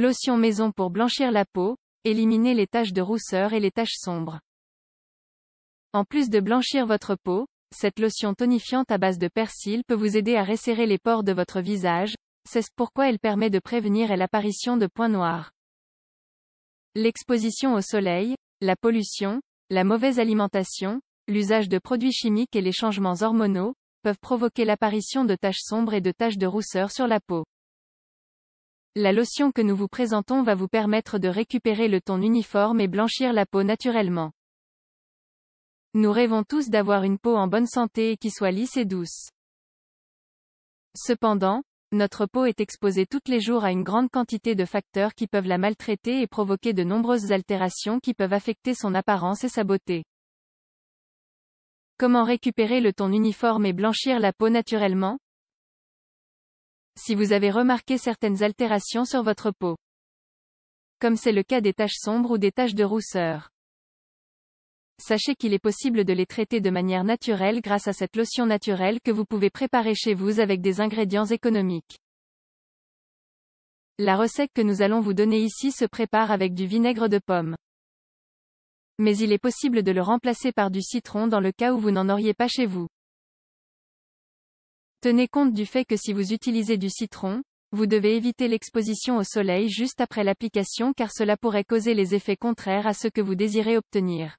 Lotion maison pour blanchir la peau, éliminer les taches de rousseur et les taches sombres. En plus de blanchir votre peau, cette lotion tonifiante à base de persil peut vous aider à resserrer les pores de votre visage, c'est pourquoi elle permet de prévenir l'apparition de points noirs. L'exposition au soleil, la pollution, la mauvaise alimentation, l'usage de produits chimiques et les changements hormonaux, peuvent provoquer l'apparition de taches sombres et de taches de rousseur sur la peau. La lotion que nous vous présentons va vous permettre de récupérer le ton uniforme et blanchir la peau naturellement. Nous rêvons tous d'avoir une peau en bonne santé et qui soit lisse et douce. Cependant, notre peau est exposée tous les jours à une grande quantité de facteurs qui peuvent la maltraiter et provoquer de nombreuses altérations qui peuvent affecter son apparence et sa beauté. Comment récupérer le ton uniforme et blanchir la peau naturellement si vous avez remarqué certaines altérations sur votre peau. Comme c'est le cas des taches sombres ou des taches de rousseur. Sachez qu'il est possible de les traiter de manière naturelle grâce à cette lotion naturelle que vous pouvez préparer chez vous avec des ingrédients économiques. La recette que nous allons vous donner ici se prépare avec du vinaigre de pomme. Mais il est possible de le remplacer par du citron dans le cas où vous n'en auriez pas chez vous. Tenez compte du fait que si vous utilisez du citron, vous devez éviter l'exposition au soleil juste après l'application car cela pourrait causer les effets contraires à ce que vous désirez obtenir.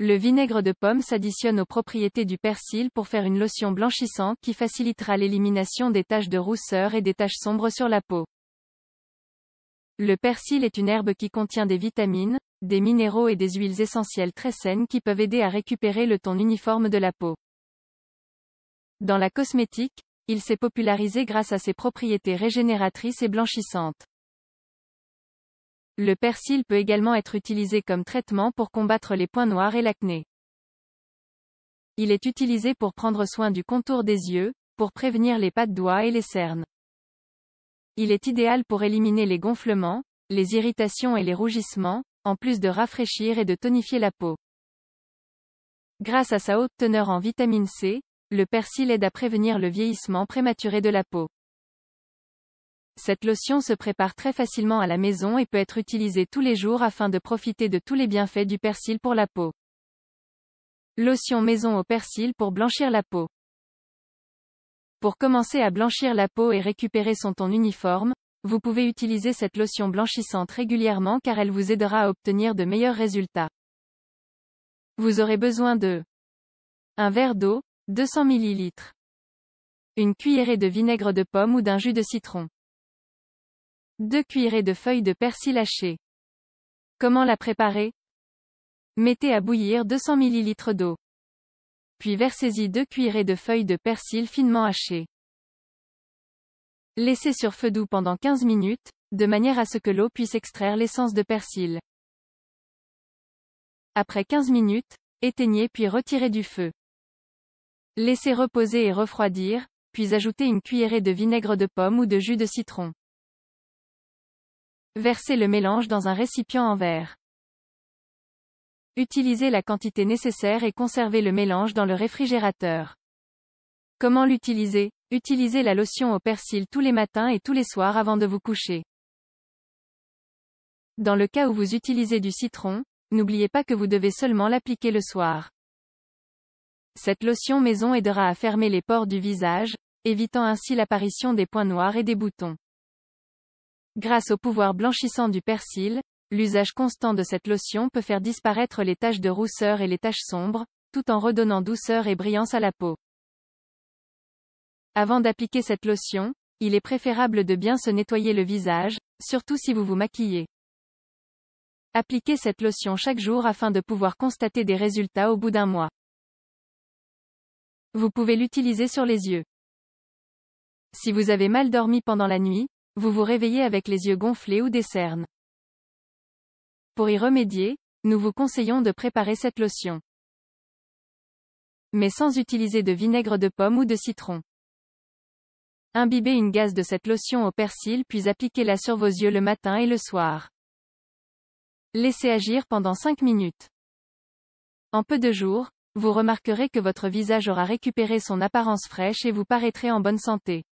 Le vinaigre de pomme s'additionne aux propriétés du persil pour faire une lotion blanchissante qui facilitera l'élimination des taches de rousseur et des taches sombres sur la peau. Le persil est une herbe qui contient des vitamines, des minéraux et des huiles essentielles très saines qui peuvent aider à récupérer le ton uniforme de la peau. Dans la cosmétique, il s'est popularisé grâce à ses propriétés régénératrices et blanchissantes. Le persil peut également être utilisé comme traitement pour combattre les points noirs et l'acné. Il est utilisé pour prendre soin du contour des yeux, pour prévenir les pattes doigts et les cernes. Il est idéal pour éliminer les gonflements, les irritations et les rougissements, en plus de rafraîchir et de tonifier la peau. Grâce à sa haute teneur en vitamine C, le persil aide à prévenir le vieillissement prématuré de la peau. Cette lotion se prépare très facilement à la maison et peut être utilisée tous les jours afin de profiter de tous les bienfaits du persil pour la peau. Lotion maison au persil pour blanchir la peau. Pour commencer à blanchir la peau et récupérer son ton uniforme, vous pouvez utiliser cette lotion blanchissante régulièrement car elle vous aidera à obtenir de meilleurs résultats. Vous aurez besoin de un verre d'eau, 200 ml. Une cuillerée de vinaigre de pomme ou d'un jus de citron. Deux cuillerées de feuilles de persil hachées. Comment la préparer Mettez à bouillir 200 ml d'eau. Puis versez-y deux cuillerées de feuilles de persil finement hachées. Laissez sur feu doux pendant 15 minutes, de manière à ce que l'eau puisse extraire l'essence de persil. Après 15 minutes, éteignez puis retirez du feu. Laissez reposer et refroidir, puis ajoutez une cuillerée de vinaigre de pomme ou de jus de citron. Versez le mélange dans un récipient en verre. Utilisez la quantité nécessaire et conservez le mélange dans le réfrigérateur. Comment l'utiliser Utilisez la lotion au persil tous les matins et tous les soirs avant de vous coucher. Dans le cas où vous utilisez du citron, n'oubliez pas que vous devez seulement l'appliquer le soir. Cette lotion maison aidera à fermer les pores du visage, évitant ainsi l'apparition des points noirs et des boutons. Grâce au pouvoir blanchissant du persil, l'usage constant de cette lotion peut faire disparaître les taches de rousseur et les taches sombres, tout en redonnant douceur et brillance à la peau. Avant d'appliquer cette lotion, il est préférable de bien se nettoyer le visage, surtout si vous vous maquillez. Appliquez cette lotion chaque jour afin de pouvoir constater des résultats au bout d'un mois vous pouvez l'utiliser sur les yeux. Si vous avez mal dormi pendant la nuit, vous vous réveillez avec les yeux gonflés ou des cernes. Pour y remédier, nous vous conseillons de préparer cette lotion. Mais sans utiliser de vinaigre de pomme ou de citron. Imbibez une gaze de cette lotion au persil puis appliquez-la sur vos yeux le matin et le soir. Laissez agir pendant 5 minutes. En peu de jours, vous remarquerez que votre visage aura récupéré son apparence fraîche et vous paraîtrez en bonne santé.